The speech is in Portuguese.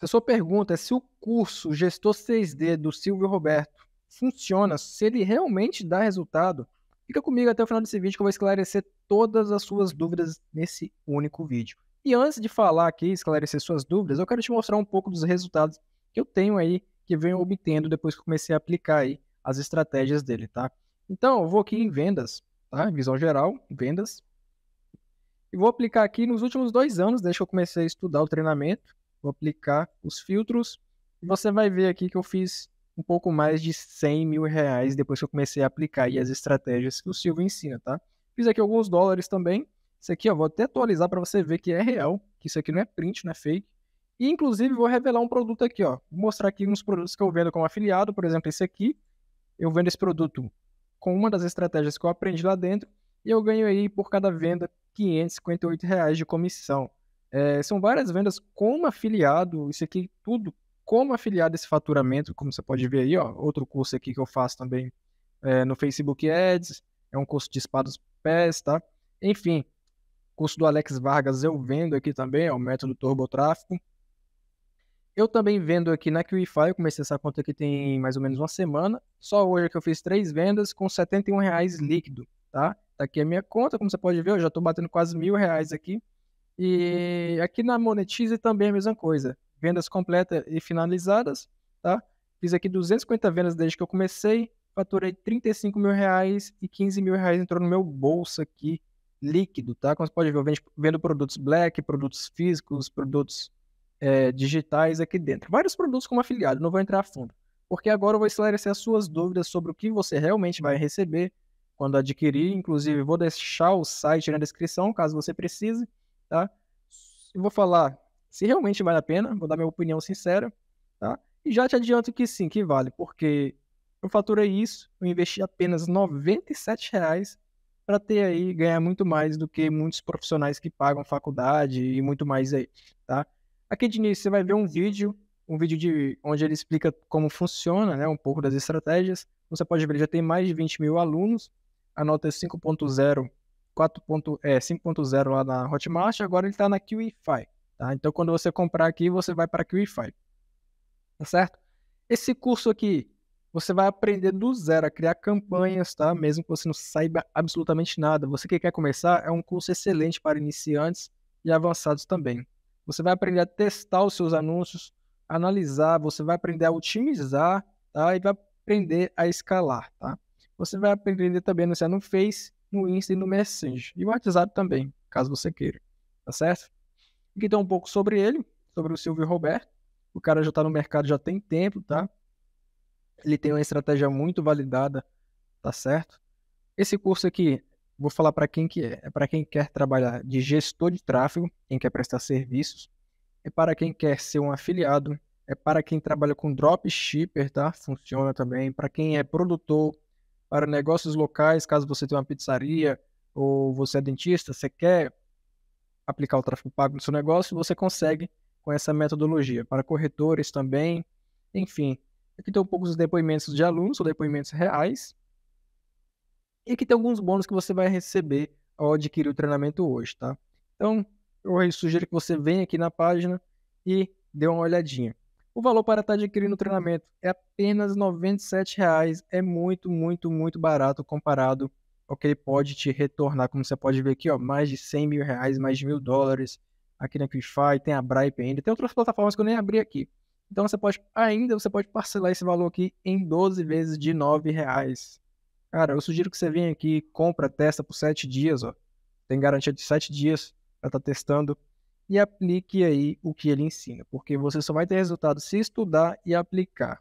Se a sua pergunta é se o curso Gestor 6D do Silvio Roberto funciona, se ele realmente dá resultado, fica comigo até o final desse vídeo que eu vou esclarecer todas as suas dúvidas nesse único vídeo. E antes de falar aqui, esclarecer suas dúvidas, eu quero te mostrar um pouco dos resultados que eu tenho aí, que venho obtendo depois que comecei a aplicar aí as estratégias dele, tá? Então, eu vou aqui em vendas, tá? Visão geral, vendas. E vou aplicar aqui nos últimos dois anos, desde que eu comecei a estudar o treinamento. Vou aplicar os filtros. E você vai ver aqui que eu fiz um pouco mais de 100 mil reais depois que eu comecei a aplicar as estratégias que o Silvio ensina, tá? Fiz aqui alguns dólares também. Isso aqui, ó, vou até atualizar para você ver que é real, que isso aqui não é print, não é fake. E, inclusive, vou revelar um produto aqui, ó. Vou mostrar aqui uns produtos que eu vendo como afiliado, por exemplo, esse aqui. Eu vendo esse produto com uma das estratégias que eu aprendi lá dentro e eu ganho aí, por cada venda, R$ 558 reais de comissão. É, são várias vendas como afiliado, isso aqui tudo como afiliado esse faturamento, como você pode ver aí, ó, outro curso aqui que eu faço também é, no Facebook Ads, é um curso de espadas pés, tá? Enfim, curso do Alex Vargas eu vendo aqui também, é o método Turbo Tráfico. Eu também vendo aqui na QIFI, eu comecei essa conta aqui tem mais ou menos uma semana, só hoje que eu fiz três vendas com R$ reais líquido, tá? Tá aqui a minha conta, como você pode ver, eu já tô batendo quase mil reais aqui, e aqui na Monetize também é a mesma coisa. Vendas completas e finalizadas, tá? Fiz aqui 250 vendas desde que eu comecei, faturei 35 mil reais e 15 mil reais entrou no meu bolso aqui, líquido, tá? Como você pode ver, eu vendo, vendo produtos black, produtos físicos, produtos é, digitais aqui dentro. Vários produtos como afiliado, não vou entrar a fundo, porque agora eu vou esclarecer as suas dúvidas sobre o que você realmente vai receber quando adquirir. Inclusive, vou deixar o site na descrição, caso você precise tá? Eu vou falar se realmente vale a pena, vou dar minha opinião sincera, tá? E já te adianto que sim, que vale, porque eu faturei isso, eu investi apenas R$ reais para ter aí, ganhar muito mais do que muitos profissionais que pagam faculdade e muito mais aí, tá? Aqui de início você vai ver um vídeo, um vídeo de onde ele explica como funciona, né, um pouco das estratégias. Você pode ver, já tem mais de 20 mil alunos, a nota 5.0 é é, 5.0 lá na Hotmart, agora ele está na QEFI. Tá? Então, quando você comprar aqui, você vai para a QEFI. Tá certo? Esse curso aqui, você vai aprender do zero a criar campanhas, tá? Mesmo que você não saiba absolutamente nada. Você que quer começar, é um curso excelente para iniciantes e avançados também. Você vai aprender a testar os seus anúncios, analisar, você vai aprender a otimizar, tá? E vai aprender a escalar, tá? Você vai aprender também a anunciar no Face no Insta e no Messenger. E o WhatsApp também, caso você queira. Tá certo? Aqui tem então, um pouco sobre ele, sobre o Silvio Roberto. O cara já tá no mercado já tem tempo, tá? Ele tem uma estratégia muito validada, tá certo? Esse curso aqui, vou falar para quem que é, é para quem quer trabalhar de gestor de tráfego, quem quer prestar serviços, é para quem quer ser um afiliado, é para quem trabalha com dropshipper, tá? Funciona também, para quem é produtor, para negócios locais, caso você tenha uma pizzaria ou você é dentista, você quer aplicar o tráfego pago no seu negócio, você consegue com essa metodologia. Para corretores também, enfim. Aqui tem um pouco os depoimentos de alunos, são depoimentos reais. E aqui tem alguns bônus que você vai receber ao adquirir o treinamento hoje, tá? Então, eu sugiro que você venha aqui na página e dê uma olhadinha. O valor para estar adquirindo o treinamento é apenas R$ 97,00. É muito, muito, muito barato comparado ao que ele pode te retornar. Como você pode ver aqui, ó, mais de 100 mil reais, mais de mil dólares aqui na Qify, tem a Bripe ainda, tem outras plataformas que eu nem abri aqui. Então você pode, ainda você pode parcelar esse valor aqui em 12 vezes de R$ reais. Cara, eu sugiro que você venha aqui, compra, testa por 7 dias, ó. Tem garantia de 7 dias para estar tá testando e aplique aí o que ele ensina, porque você só vai ter resultado se estudar e aplicar.